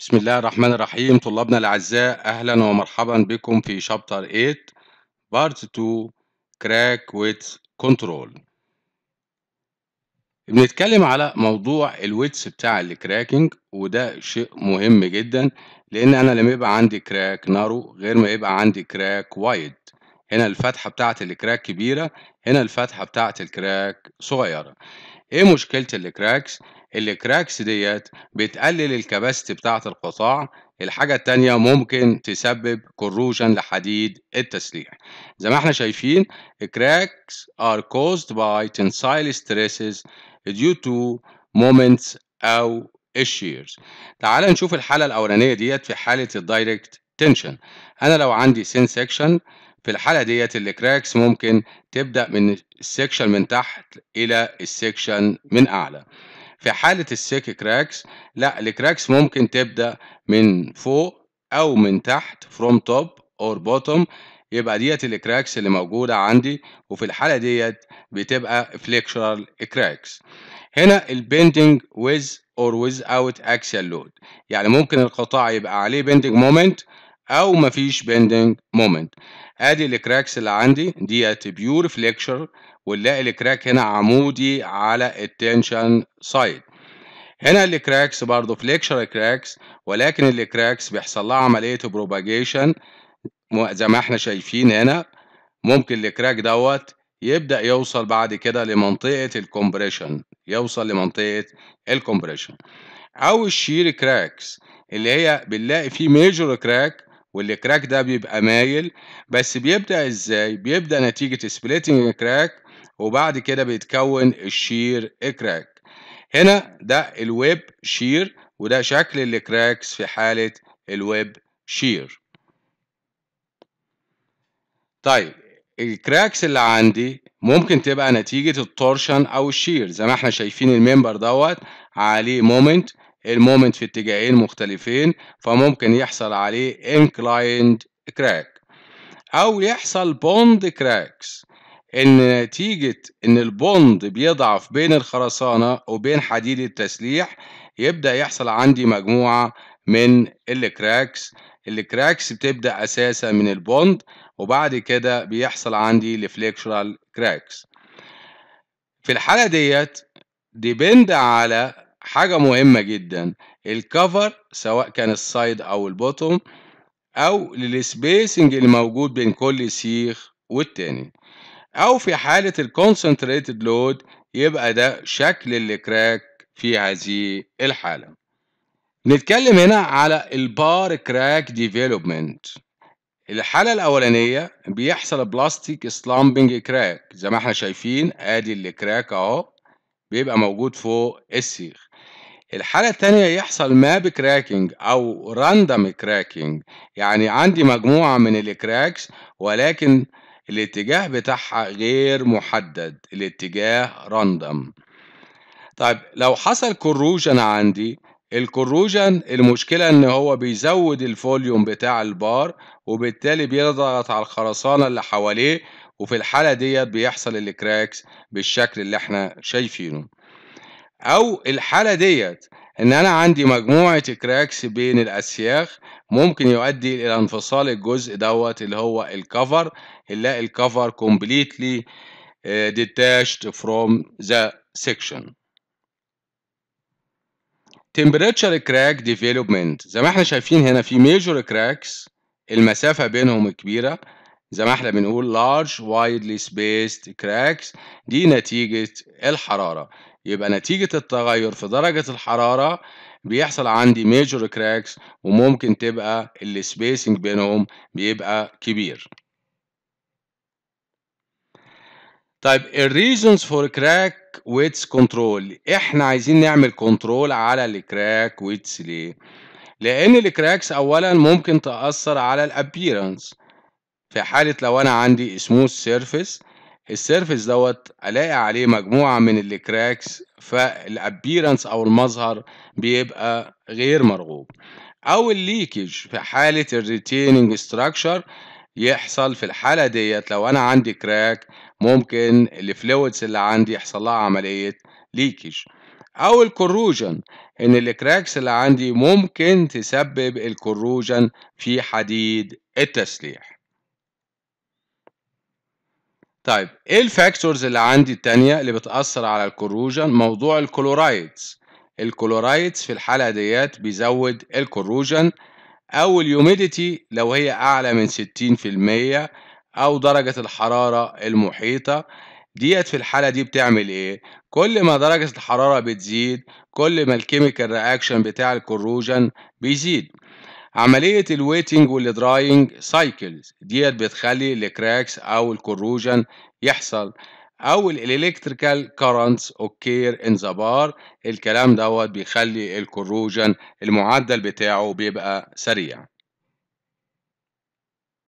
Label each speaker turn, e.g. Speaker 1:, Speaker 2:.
Speaker 1: بسم الله الرحمن الرحيم طلابنا الأعزاء أهلا ومرحبا بكم في شابتر 8 بارت 2 كراك ويت كنترول بنتكلم على موضوع الويتس بتاع الكراكنج وده شيء مهم جدا لأن أنا لما يبقى عندي كراك نارو غير ما يبقى عندي كراك وايد هنا الفتحة بتاعة الكراك كبيرة هنا الفتحة بتاعة الكراك صغيرة إيه مشكلة الكراكس؟ الكراكس ديت بتقلل الكباستي بتاعة القطاع الحاجة التانية ممكن تسبب كروجن لحديد التسليح زي ما احنا شايفين cracks are caused by tensile stresses due to moments أو الشيرز تعال نشوف الحالة الأولانية ديت في حالة الدايركت تنشن أنا لو عندي سين سكشن في الحالة ديت الكراكس ممكن تبدأ من السكشن من تحت إلى السكشن من أعلى في حالة السيك كراكس لا الكراكس ممكن تبدأ من فوق أو من تحت from top or bottom يبقى ديت الكراكس اللي موجودة عندي وفي الحالة ديت بتبقى flexural كراكس هنا البندنج with or without axial load يعني ممكن القطاع يبقى عليه bending moment أو مفيش bending moment ادي الكراكس اللي عندي ديت بيور فليكشر ونلاقي الكراك هنا نعم. عمودي على التنشن سايد هنا الكراكس برضه فليكشر كراكس ولكن الكراكس بيحصل لها عملية بروباجيشن زي ما احنا شايفين هنا ممكن الكراك دوت يبدأ يوصل بعد كده لمنطقة الكومبريشن يوصل لمنطقة الكومبريشن أو الشير كراكس اللي هي بنلاقي فيه ميجور كراك والكراك ده بيبقى مايل بس بيبدأ ازاي؟ بيبدأ نتيجة سبليتنج كراك وبعد كده بيتكون الشير كراك هنا ده الويب شير وده شكل الكراكس في حالة الويب شير طيب الكراكس اللي عندي ممكن تبقى نتيجة التورشن أو الشير زي ما احنا شايفين الممبر دوت عليه مومنت المومنت في اتجاهين مختلفين فممكن يحصل عليه انكلايند كراك أو يحصل بوند كراكس إن نتيجة إن البوند بيضعف بين الخرسانة وبين حديد التسليح يبدأ يحصل عندي مجموعة من الكراكس الكراكس بتبدأ أساسا من البوند وبعد كده بيحصل عندي الفليكشرال كراكس في الحالة ديت ديبند على حاجة مهمة جدا الكفر سواء كان السايد أو البوتوم أو للسبيسنج الموجود بين كل سيخ والتاني أو في حالة الكونسنتريتد لود يبقى ده شكل الكراك في هذه الحالة نتكلم هنا على البار كراك ديفلوبمنت الحالة الأولانية بيحصل بلاستيك سلامبنج كراك زي ما احنا شايفين ادي الكراك اهو بيبقى موجود فوق السيخ الحالة التانية يحصل ماب كراكينج أو راندم كراكينج يعني عندي مجموعة من الكراكس ولكن الاتجاه بتاعها غير محدد الاتجاه راندم طيب لو حصل كروجن عندي الكروجن المشكلة ان هو بيزود الفوليوم بتاع البار وبالتالي بيضغط على الخرسانة اللي حواليه وفي الحالة ديت بيحصل الكراكس بالشكل اللي احنا شايفينه او الحالة ديت إن أنا عندي مجموعة كراكس بين الأسياخ ممكن يؤدي إلى انفصال الجزء دوت اللي هو الكفر نلاقي الكفر completely آه، detached from the section. temperature crack development زي ما احنا شايفين هنا في major cracks المسافة بينهم كبيرة زي ما احنا بنقول large widely spaced cracks دي نتيجة الحرارة يبقى نتيجة التغير في درجة الحرارة بيحصل عندي ميجور كراكس وممكن تبقى السبيسنج بينهم بيبقى كبير طيب الريزونز فور كراك ويتس كنترول احنا عايزين نعمل كنترول على الكراك ويتس ليه لان الكراكس اولا ممكن تاثر على الابييرنس في حاله لو انا عندي سموث سيرفيس السيرفيس دوت الاقي عليه مجموعه من الكراكس فالابيرنس او المظهر بيبقى غير مرغوب او الليكج في حاله الريتيننج ستراكشر يحصل في الحاله ديت لو انا عندي كراك ممكن الفلويدز اللي عندي يحصل لها عمليه ليكج او الكروجن ان الكراكس اللي عندي ممكن تسبب الكروجن في حديد التسليح طيب ايه الفاكتورز اللي عندي التانية اللي بتأثر على الكروجن موضوع الكلورايدز الكلورايدز في الحالة ديت بيزود الكروجن او اليوميديتي لو هي اعلى من 60% او درجة الحرارة المحيطة ديت في الحالة دي بتعمل ايه كل ما درجة الحرارة بتزيد كل ما الكيميكال رياكشن بتاع الكروجن بيزيد عملية الويتنج والدراينج سايكلز ديت بتخلي الكراكس أو الكروجن يحصل أو الإلكتريكال كارنتس أوكير إن ذا بار الكلام دوت بيخلي الكروجن المعدل بتاعه بيبقى سريع